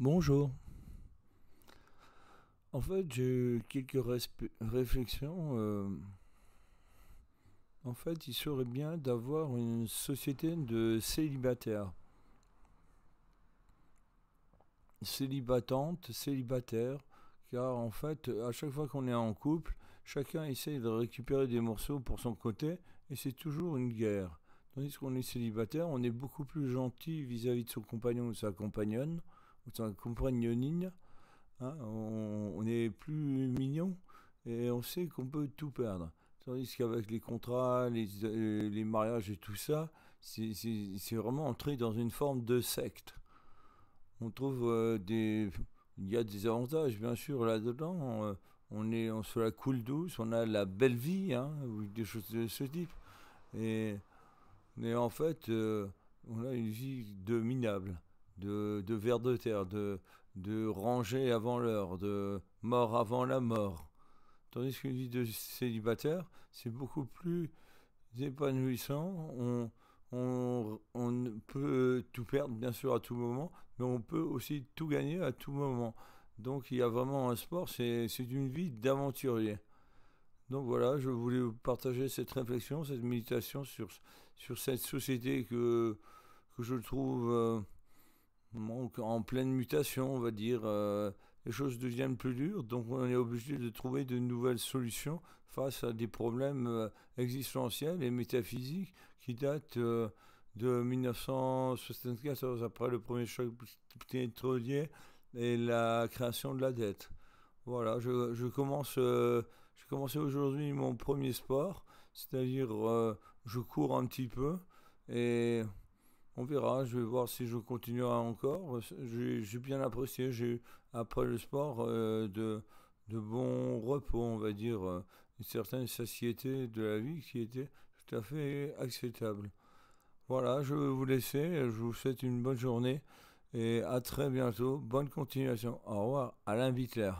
Bonjour. En fait, j'ai quelques réflexions. Euh, en fait, il serait bien d'avoir une société de célibataires. Célibatantes, célibataires, car en fait, à chaque fois qu'on est en couple, chacun essaye de récupérer des morceaux pour son côté, et c'est toujours une guerre. Tandis qu'on est célibataire, on est beaucoup plus gentil vis-à-vis de son compagnon ou sa compagnonne Hein, on, est plus mignon et on sait qu'on peut tout perdre. Tandis qu'avec les contrats, les, euh, mariages et tout ça, c'est vraiment entré dans une forme de secte. On trouve euh, des. Il y a des avantages, bien sûr, là-dedans. Euh, on, est on se la coule douce, on a la belle vie, hein, ou des choses de ce type. Et, mais en fait, on a une vie de minable de, de vers de terre, de, ranger avant l'heure, de mort avant la mort. Tandis qu'une vie de célibataire, c'est beaucoup plus épanouissant. On, peut tout perdre, bien sûr, à tout moment, mais on peut aussi tout gagner à tout moment. Donc il y a vraiment un sport, c'est une vie d'aventurier. Donc voilà, je voulais vous partager cette réflexion, cette méditation sur, cette société que, que je trouve... Euh, donc, en pleine mutation, on va dire, euh, les choses deviennent plus dures, donc on est obligé de trouver de nouvelles solutions face à des problèmes euh, existentiels et métaphysiques qui datent euh, de 1974, après le premier choc pétrolier et la création de la dette. Voilà, je, je commence, j'ai commencé aujourd'hui mon premier sport, c'est-à-dire je cours un petit peu et on verra. Je vais voir si je continuerai encore. J'ai bien apprécié. J'ai après le sport euh, de, bons repos, on va dire, euh, une certaine satiété de la vie qui était tout à fait acceptable. Voilà, je vais vous laisser. Je vous souhaite une bonne journée et à très bientôt. Bonne continuation. Au revoir. Alain Vitler.